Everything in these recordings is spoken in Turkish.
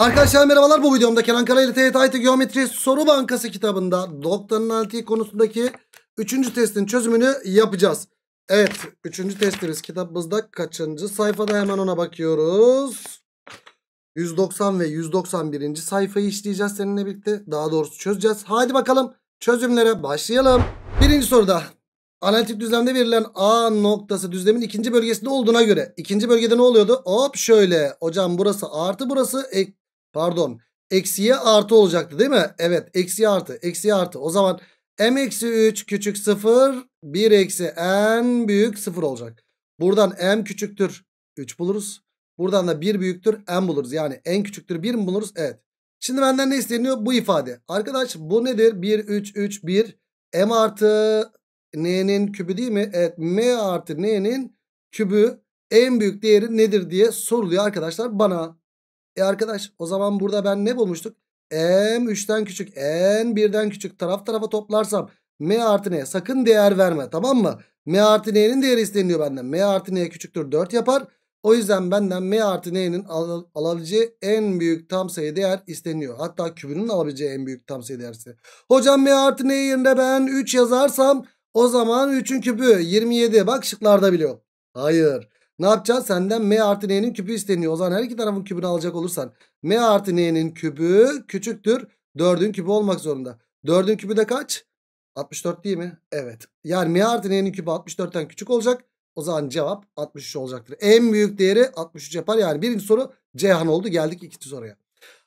Arkadaşlar merhabalar bu videomda Kenan Kara ile TYT IT Geometri Soru Bankası kitabında noktanın analitiği konusundaki 3. testin çözümünü yapacağız. Evet 3. testimiz kitabımızda kaçıncı sayfada hemen ona bakıyoruz. 190 ve 191. sayfayı işleyeceğiz seninle birlikte daha doğrusu çözeceğiz. Hadi bakalım çözümlere başlayalım. Birinci soruda analitik düzlemde verilen A noktası düzlemin ikinci bölgesinde olduğuna göre ikinci bölgede ne oluyordu? Hop şöyle hocam burası artı burası ek Pardon. Eksiye artı olacaktı değil mi? Evet. Eksiye artı. Eksiye artı. O zaman m eksi 3 küçük 0 1 eksi en büyük 0 olacak. Buradan m küçüktür 3 buluruz. Buradan da 1 büyüktür n buluruz. Yani en küçüktür 1 mi buluruz? Evet. Şimdi benden ne isteniyor? Bu ifade. Arkadaş bu nedir? 1, 3, 3, 1. m artı n'nin kübü değil mi? Evet m artı n'nin kübü en büyük değeri nedir diye soruluyor arkadaşlar bana. E arkadaş o zaman burada ben ne bulmuştuk? M 3'ten küçük N 1'den küçük taraf tarafa toplarsam M artı N sakın değer verme tamam mı? M artı N'nin değeri isteniyor benden. M artı N küçüktür 4 yapar. O yüzden benden M artı N'nin al alabileceği en büyük tam sayı değer isteniyor. Hatta kübünün alabileceği en büyük tam sayı değer isteniyor. Hocam M artı N yerine ben 3 yazarsam o zaman 3'ün kübü 27. Bak şıklarda biliyor. Hayır. Ne yapacağız? Senden m artı n'nin küpü isteniyor. O zaman her iki tarafın kübünü alacak olursan m artı n'nin kübü küçüktür. 4'ün kübü olmak zorunda. 4'ün kübü de kaç? 64 değil mi? Evet. Yani m artı n'nin kübü 64'ten küçük olacak. O zaman cevap 63 olacaktır. En büyük değeri 63 yapar. Yani birinci soru Ceyhan oldu. Geldik ikinci soruya.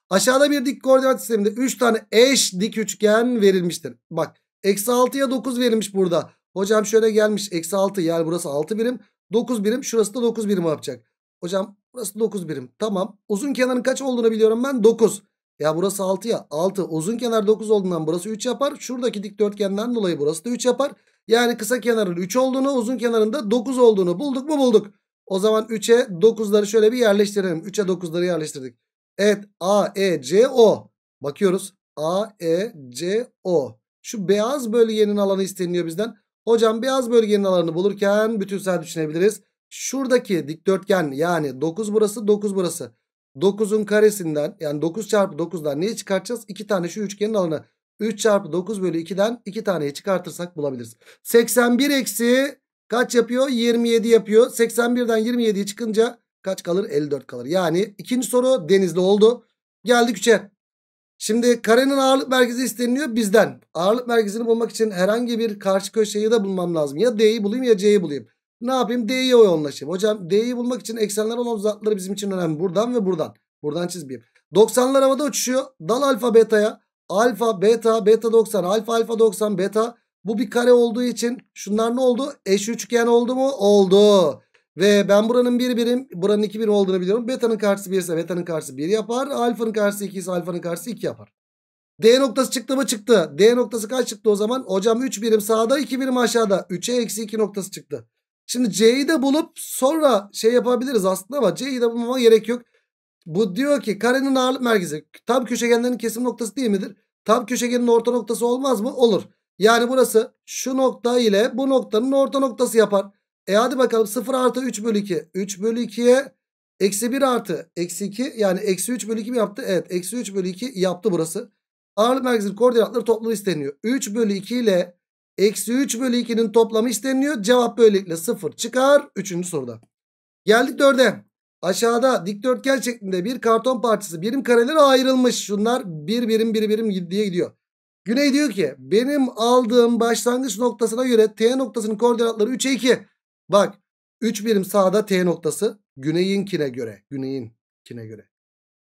Aşağıda bir dik koordinat sisteminde 3 tane eş dik üçgen verilmiştir. Bak eksi 6'ya 9 verilmiş burada. Hocam şöyle gelmiş eksi 6 yani burası 6 birim. 9 birim. Şurası da 9 birim yapacak. Hocam burası 9 birim. Tamam. Uzun kenarın kaç olduğunu biliyorum ben. 9. Ya burası 6 ya. 6. Uzun kenar 9 olduğundan burası 3 yapar. Şuradaki dikdörtgenden dolayı burası da 3 yapar. Yani kısa kenarın 3 olduğunu uzun kenarında 9 olduğunu bulduk mu bulduk. O zaman 3'e 9'ları şöyle bir yerleştirelim. 3'e 9'ları yerleştirdik. Evet A, E, C, O. Bakıyoruz. A, E, C, O. Şu beyaz bölgenin alanı isteniliyor bizden. Hocam beyaz bölgenin alanını bulurken bütünsel düşünebiliriz. Şuradaki dikdörtgen yani 9 burası 9 burası. 9'un karesinden yani 9 çarpı 9'dan neyi çıkartacağız? 2 tane şu üçgenin alanı. 3 çarpı 9 bölü 2'den 2 taneyi çıkartırsak bulabiliriz. 81 eksi kaç yapıyor? 27 yapıyor. 81'den 27'yi çıkınca kaç kalır? 54 kalır. Yani ikinci soru denizli oldu. Geldik 3'e. Şimdi karenin ağırlık merkezi isteniliyor bizden. Ağırlık merkezini bulmak için herhangi bir karşı köşeyi de bulmam lazım. Ya D'yi bulayım ya C'yi bulayım. Ne yapayım? D'ye yoğunlaşayım. Hocam D'yi bulmak için eksenler olan uzaklıkları bizim için önemli. Buradan ve buradan. Buradan çizmeyeyim. 90'lar havada uçuşuyor. Dal alfa beta'ya. Alfa, beta, beta 90, alfa, alfa 90, beta. Bu bir kare olduğu için şunlar ne oldu? Eş üçgen oldu mu? Oldu. Ve ben buranın bir birim, buranın iki birim olduğunu biliyorum. Beta'nın karşısı 1 ise beta'nın karşısı bir yapar. Alfa'nın karşısı 2 ise alfa'nın karşısı iki yapar. D noktası çıktı mı çıktı. D noktası kaç çıktı o zaman? Hocam 3 birim sağda 2 birim aşağıda. 3'e eksi 2 noktası çıktı. Şimdi C'yi de bulup sonra şey yapabiliriz aslında ama C'yi de bulmama gerek yok. Bu diyor ki karenin ağırlık merkezi tam köşegenlerin kesim noktası değil midir? Tam köşegenin orta noktası olmaz mı? Olur. Yani burası şu nokta ile bu noktanın orta noktası yapar. E hadi bakalım 0 artı 3 bölü 2. 3 bölü 2'ye eksi 1 artı eksi 2 yani eksi 3 bölü 2 mi yaptı? Evet eksi 3 bölü 2 yaptı burası. Ağırlık merkezinin koordinatları toplamı isteniyor. 3 bölü 2 ile eksi 3 bölü 2'nin toplamı isteniyor. Cevap böylelikle 0 çıkar. 3. soruda. Geldik 4'e. Aşağıda dikdörtgen şeklinde bir karton parçası birim karelere ayrılmış. Şunlar bir birim bir birim diye gidiyor. Güney diyor ki benim aldığım başlangıç noktasına göre T noktasının koordinatları 3'e 2. Bak 3 birim sağda T noktası güneyinkine göre. Güneyinkine göre.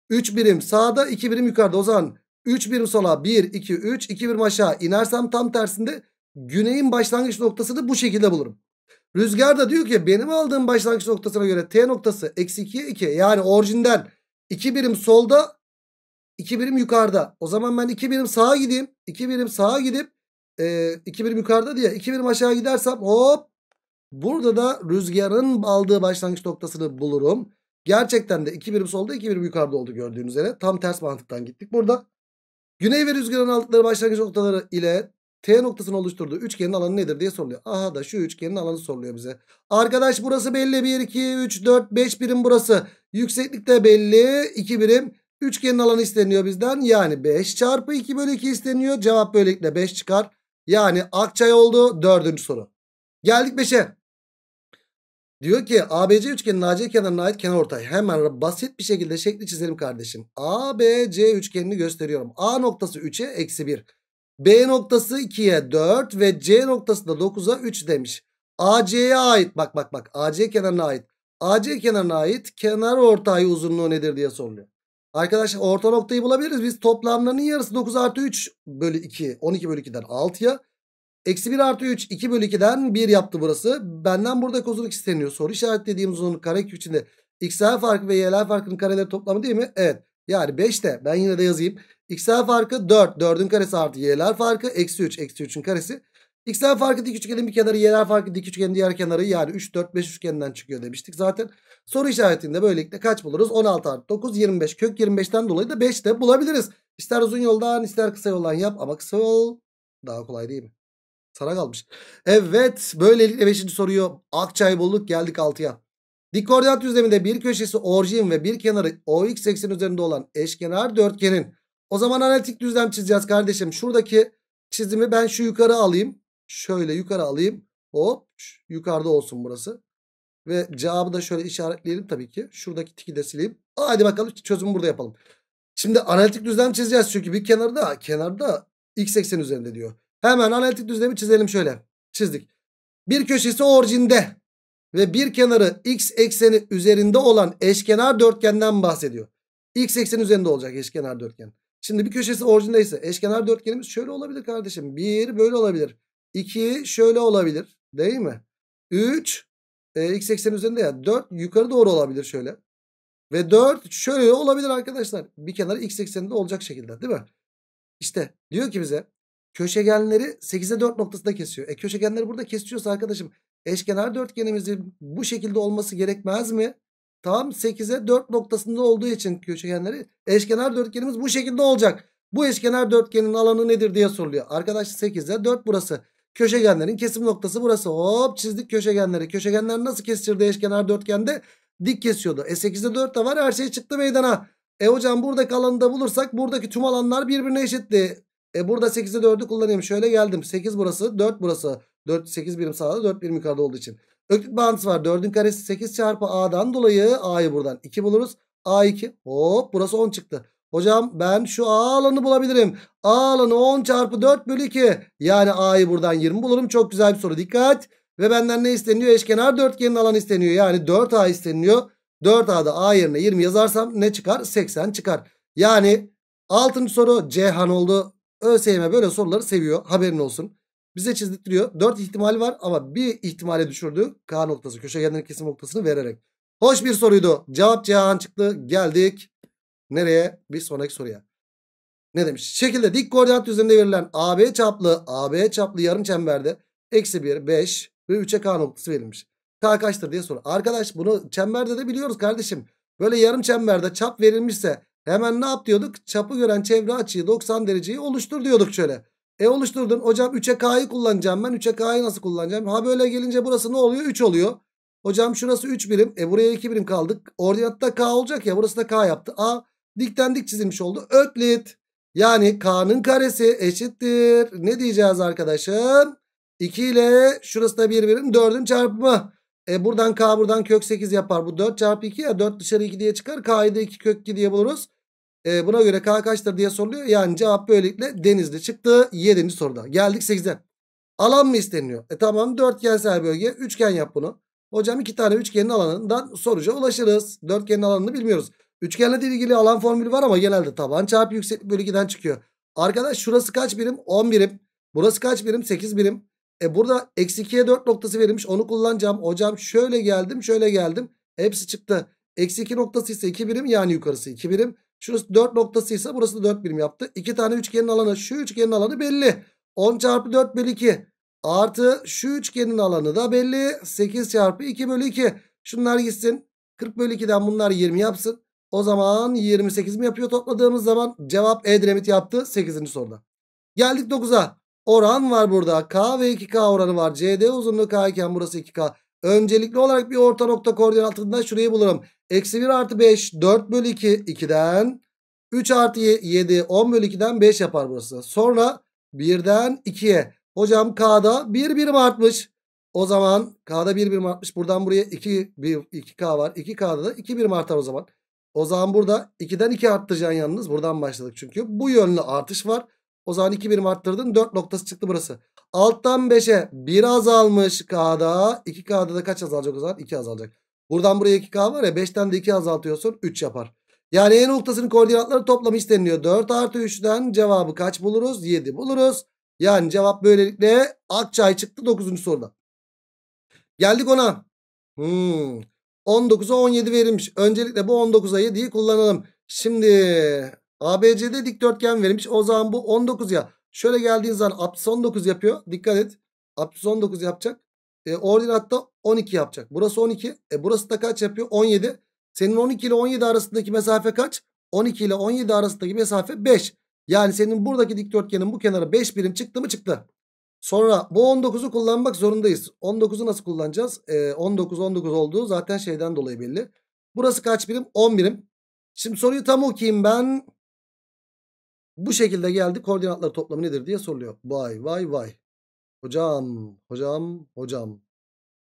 3 birim sağda 2 birim yukarıda. O zaman 3 birim sola 1, 2, 3, 2 birim aşağı inersem tam tersinde güneyin başlangıç noktasını bu şekilde bulurum. Rüzgar da diyor ki benim aldığım başlangıç noktasına göre T noktası eksi 2'ye 2. Yani orijinden 2 birim solda 2 birim yukarıda. O zaman ben 2 birim sağa gideyim. 2 birim sağa gidip 2 e, birim yukarıda diye 2 birim aşağı gidersem hop Burada da rüzgarın aldığı başlangıç noktasını bulurum. Gerçekten de 2 birim solda 2 birim yukarıda oldu gördüğünüz üzere. Tam ters mantıktan gittik burada. Güney ve rüzgarın aldıkları başlangıç noktaları ile T noktasını oluşturduğu üçgenin alanı nedir diye soruluyor. Aha da şu üçgenin alanı soruluyor bize. Arkadaş burası belli. 1, 2, 3, 4, 5 birim burası. Yükseklik de belli. 2 birim. Üçgenin alanı isteniyor bizden. Yani 5 çarpı 2 bölü 2 isteniyor. Cevap böylelikle 5 çıkar. Yani Akçay oldu. Dördüncü soru. Geldik 5'e. Diyor ki ABC üçgenin AC kenarına ait kenar ortay. Hemen basit bir şekilde şekli çizelim kardeşim. ABC üçgenini gösteriyorum. A noktası 3'e eksi 1. B noktası 2'ye 4 ve C noktası da 9'a 3 demiş. AC'ye ait bak bak bak AC kenarına ait. AC kenarına ait kenar ortay uzunluğu nedir diye soruluyor. Arkadaşlar orta noktayı bulabiliriz. Biz toplamlarının yarısı 9 artı 3 bölü 2 12 bölü 2'den 6'ya. Eksi 1 artı 3 2 bölü 2'den 1 yaptı burası. Benden burada kozunluk isteniyor. Soru işaretlediğim uzunluk karek içinde x'ler farkı ve y'ler farkının kareleri toplamı değil mi? Evet. Yani 5 de ben yine de yazayım. x'ler farkı 4. 4'ün karesi artı y'ler farkı eksi 3. Eksi 3'ün karesi. x'ler farkı dik üçgenin bir kenarı y'ler farkı dik üçgenin diğer kenarı yani 3 4 5 üçgeninden çıkıyor demiştik zaten. Soru işaretinde böylelikle kaç buluruz? 16 artı 9 25. Kök 25'ten dolayı da 5 de bulabiliriz. İster uzun yoldan ister kısa yoldan yap ama kısa yol daha kolay değil mi? Sana kalmış. Evet böylelikle 5. soruyu Akçay bulduk geldik 6'ya. Dik koordinat düzleminde bir köşesi orijin ve bir kenarı OX ekseni üzerinde olan eşkenar dörtgenin. O zaman analitik düzlem çizeceğiz kardeşim. Şuradaki çizimi ben şu yukarı alayım. Şöyle yukarı alayım. Hop yukarıda olsun burası. Ve cevabı da şöyle işaretleyelim tabii ki. Şuradaki tiki de sileyim. Hadi bakalım çözümü burada yapalım. Şimdi analitik düzlem çizeceğiz. Çünkü bir kenarda kenarda x ekseni üzerinde diyor. Hemen analitik düzlemi çizelim şöyle. Çizdik. Bir köşesi orijinde ve bir kenarı x ekseni üzerinde olan eşkenar dörtgenden bahsediyor. X ekseni üzerinde olacak eşkenar dörtgen. Şimdi bir köşesi orijindeyse eşkenar dörtgenimiz şöyle olabilir kardeşim. 1 böyle olabilir. 2 şöyle olabilir. Değil mi? 3 e, x ekseni üzerinde ya. 4 yukarı doğru olabilir şöyle. Ve 4 şöyle olabilir arkadaşlar. Bir kenarı x ekseninde olacak şekilde değil mi? İşte diyor ki bize Köşegenleri 8'e 4 noktasında kesiyor. E köşegenleri burada kesiyorsa arkadaşım eşkenar dörtgenimizin bu şekilde olması gerekmez mi? Tam 8'e 4 noktasında olduğu için köşegenleri eşkenar dörtgenimiz bu şekilde olacak. Bu eşkenar dörtgenin alanı nedir diye soruluyor. Arkadaşlar 8'e 4 burası. Köşegenlerin kesim noktası burası. Hop çizdik köşegenleri. Köşegenler nasıl kesirdi eşkenar dörtgende? Dik kesiyordu. E 8'de 4 de var her şey çıktı meydana. E hocam buradaki alanı da bulursak buradaki tüm alanlar birbirine eşitti. E burada 8'e 4'ü kullanayım. Şöyle geldim. 8 burası 4 burası. 4 8 birim sağda 4 birim yukarıda olduğu için. Öklit bağıntısı var. 4'ün karesi 8 çarpı a'dan dolayı a'yı buradan 2 buluruz. a2 hop burası 10 çıktı. Hocam ben şu a alanı bulabilirim. a alanı 10 çarpı 4 bölü 2. Yani a'yı buradan 20 bulurum. Çok güzel bir soru. Dikkat. Ve benden ne isteniyor? Eşkenar dörtgenin alanı isteniyor. Yani 4a isteniyor. 4a'da a yerine 20 yazarsam ne çıkar? 80 çıkar. Yani 6. soru Cihan oldu. ÖSYM böyle soruları seviyor. Haberin olsun. Bize çizdirtiyor. 4 ihtimal var ama bir ihtimale düşürdü. K noktası köşe kenarının kesim noktasını vererek. Hoş bir soruydu. Cevap Cihan çıktı. Geldik. Nereye? Bir sonraki soruya. Ne demiş? Şekilde dik koordinat düzeninde verilen AB çaplı AB çaplı yarım çemberde eksi 1, 5 ve 3'e K noktası verilmiş. K kaçtır diye soru. Arkadaş bunu çemberde de biliyoruz kardeşim. Böyle yarım çemberde çap verilmişse Hemen ne yap diyorduk? Çapı gören çevre açıyı 90 dereceyi oluştur diyorduk şöyle. E oluşturdun. Hocam 3'e K'yı kullanacağım ben. 3'e K'yı nasıl kullanacağım? Ha böyle gelince burası ne oluyor? 3 oluyor. Hocam şurası 3 birim. E buraya 2 birim kaldık. Ordinatta K olacak ya. Burası da K yaptı. A dikten dik çizilmiş oldu. Öklit. Yani K'nın karesi eşittir. Ne diyeceğiz arkadaşım? 2 ile şurası da 1 birim 4'ün çarpımı. E buradan K buradan kök 8 yapar. Bu 4 çarpı 2 ya 4 dışarı 2 diye çıkar. K'yı da 2 kök 2 diye buluruz. E, buna göre K kaçtır diye soruluyor. Yani cevap böylelikle Denizli çıktı. 7. soruda. Geldik 8'e. Alan mı isteniyor? E tamam dörtgensel bölge. Üçgen yap bunu. Hocam iki tane üçgenin alanından sonuca ulaşırız. Dörtgenin alanını bilmiyoruz. Üçgenle ilgili alan formülü var ama genelde taban çarpı yükseklik bölü 2'den çıkıyor. Arkadaş şurası kaç birim? 10 birim. Burası kaç birim? 8 birim. E burada eksi 2'ye 4 noktası verilmiş. Onu kullanacağım. Hocam şöyle geldim şöyle geldim. Hepsi çıktı. Eksi 2 noktası ise 2 birim yani yukarısı 2 birim. Şurası 4 noktasıysa burası da 4 birim yaptı. 2 tane üçgenin alanı. Şu üçgenin alanı belli. 10 çarpı 4 bölü 2. Artı şu üçgenin alanı da belli. 8 çarpı 2 bölü 2. Şunlar gitsin. 40 bölü 2'den bunlar 20 yapsın. O zaman 28 mi yapıyor topladığımız zaman? Cevap E dremit yaptı 8. soruda. Geldik 9'a. Oran var burada. K ve 2K oranı var. CD uzunluğu K iken burası 2K. Öncelikli olarak bir orta nokta koordinatından şurayı bulurum. Eksi 1 artı 5 4 bölü 2 2'den 3 artı 7 10 bölü 2'den 5 yapar burası. Sonra 1'den 2'ye. Hocam K'da 1 birim artmış. O zaman K'da 1 birim artmış. Buradan buraya 2, 1, 2K var. 2K'da da 2 birim artar o zaman. O zaman burada 2'den 2 arttıracaksın yalnız. Buradan başladık çünkü. Bu yönlü artış var. O zaman 2 birim arttırdın. 4 noktası çıktı burası. Alttan 5'e 1 azalmış K'da. 2K'da da kaç azalacak o zaman? 2 azalacak. Buradan buraya 2K var ya 5'ten de 2 azaltıyorsun 3 yapar. Yani E noktasının koordinatları toplamı isteniliyor. 4 artı 3'ten cevabı kaç buluruz? 7 buluruz. Yani cevap böylelikle Akçay çıktı 9. soruda. Geldik ona. Hmm. 19'a 17 verilmiş. Öncelikle bu 19'a 7'yi kullanalım. Şimdi ABC'de dikdörtgen verilmiş. O zaman bu 19 ya. Şöyle geldiğin zaman 19 yapıyor. Dikkat et. Apsis 19 yapacak e, ordinatta 12 yapacak. Burası 12. E, burası da kaç yapıyor? 17. Senin 12 ile 17 arasındaki mesafe kaç? 12 ile 17 arasındaki mesafe 5. Yani senin buradaki dikdörtgenin bu kenarı 5 birim çıktı mı çıktı. Sonra bu 19'u kullanmak zorundayız. 19'u nasıl kullanacağız? E, 19 19 olduğu zaten şeyden dolayı belli. Burası kaç birim? 10 birim. Şimdi soruyu tam okuyayım ben. Bu şekilde geldi. Koordinatları toplamı nedir diye soruluyor. Vay vay vay. Hocam, hocam, hocam.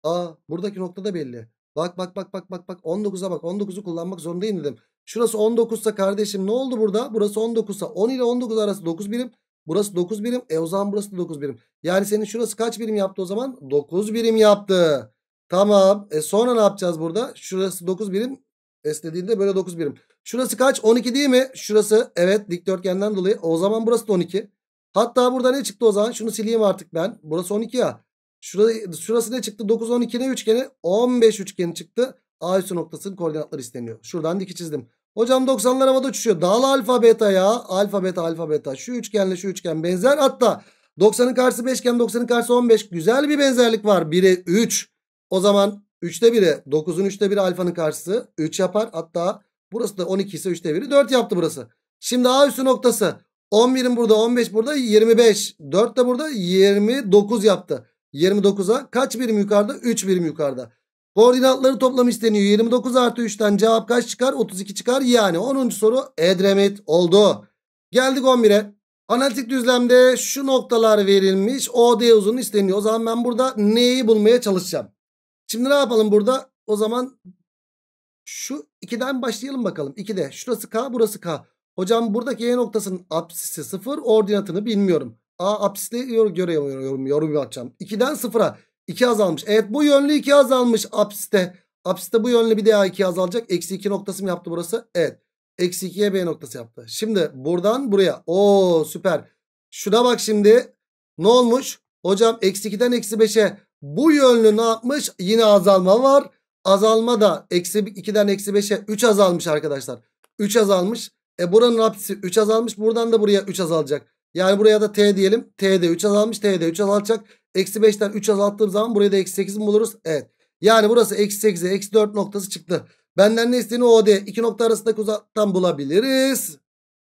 Aa buradaki nokta da belli. Bak bak bak bak bak bak 19'a bak 19'u kullanmak zorundayım dedim. Şurası 19'sa kardeşim ne oldu burada? Burası 19'sa 10 ile 19 arası 9 birim. Burası 9 birim. E o zaman burası da 9 birim. Yani senin şurası kaç birim yaptı o zaman? 9 birim yaptı. Tamam. E sonra ne yapacağız burada? Şurası 9 birim. Esnediğinde böyle 9 birim. Şurası kaç? 12 değil mi? Şurası evet dikdörtgenden dolayı. O zaman burası da 12. Hatta burada ne çıktı o zaman? Şunu sileyim artık ben. Burası 12 ya. Şurası, şurası ne çıktı? 9, 12 ne üçgeni? 15 üçgeni çıktı. A üssü noktasının koordinatları isteniyor. Şuradan diki çizdim. Hocam 90'lar havada uçuşuyor. Dağlı alfa beta ya. Alfa beta alfa beta. Şu üçgenle şu üçgen benzer. Hatta 90'ın karşısı 5 iken 90'ın karşısı 15. Güzel bir benzerlik var. 1'e 3. O zaman 3'te 1'e 9'un 3'te 1'i alfanın karşısı 3 yapar. Hatta burası da 12 ise 3'te 1'i 4 yaptı burası. Şimdi A üssü noktası 11'in burada 15 burada 25. 4 de burada 29 yaptı. 29'a kaç birim yukarıda? 3 birim yukarıda. Koordinatları toplam isteniyor. 29 artı 3'ten cevap kaç çıkar? 32 çıkar. Yani 10. soru Edremit oldu. Geldik 11'e. Analitik düzlemde şu noktalar verilmiş. OD uzun isteniyor. O zaman ben burada neyi bulmaya çalışacağım. Şimdi ne yapalım burada? O zaman şu 2'den başlayalım bakalım. 2'de şurası K burası K. Hocam buradaki y e noktasının apsisi 0 ordinatını bilmiyorum. A apsisle göre yorum, yorum yapacağım. 2'den 0'a 2 azalmış. Evet bu yönlü 2 azalmış apsiste. Apsiste bu yönlü bir daha 2 azalacak. Eksi 2 noktası mı yaptı burası? Evet. Eksi 2'ye B noktası yaptı. Şimdi buradan buraya. Oo süper. Şuna bak şimdi. Ne olmuş? Hocam eksi 2'den eksi 5'e bu yönlü ne yapmış? Yine azalma var. Azalma da eksi 2'den eksi 5'e 3 azalmış arkadaşlar. 3 azalmış. E buranın hapsi 3 azalmış. Buradan da buraya 3 azalacak. Yani buraya da t diyelim. T de 3 azalmış. T de 3 azalacak. Eksi 5'ten 3 azalttığım zaman buraya da eksi 8'i buluruz? Evet. Yani burası eksi 8'e eksi 4 noktası çıktı. Benden ne istediğini o de? iki nokta arasındaki uzaktan bulabiliriz.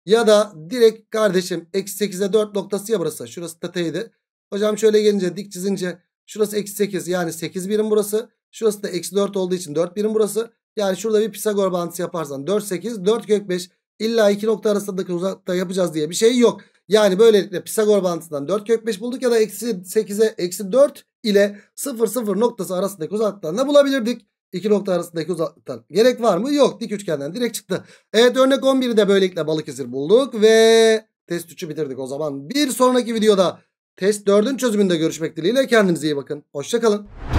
Ya da direkt kardeşim eksi 8'e 4 noktası ya burası. Şurası da t'ydi. Hocam şöyle gelince dik çizince şurası eksi 8 yani 8 birim burası. Şurası da eksi 4 olduğu için 4 birim burası. Yani şurada bir Pisagor bağıntısı yaparsan 4 8 4 kök 5 İlla iki nokta arasındaki uzakta yapacağız diye bir şey yok. Yani böylelikle Pisagor bağıntısından 4 kök 5 bulduk ya da eksi 8'e eksi 4 ile 0 0 noktası arasındaki uzaklıktan da bulabilirdik. İki nokta arasındaki uzaklıktan gerek var mı? Yok. Dik üçgenden direkt çıktı. Evet örnek 11'i de böylelikle Balıkesir bulduk ve test 3'ü bitirdik o zaman. Bir sonraki videoda test 4'ün çözümünde görüşmek dileğiyle kendinize iyi bakın. Hoşçakalın.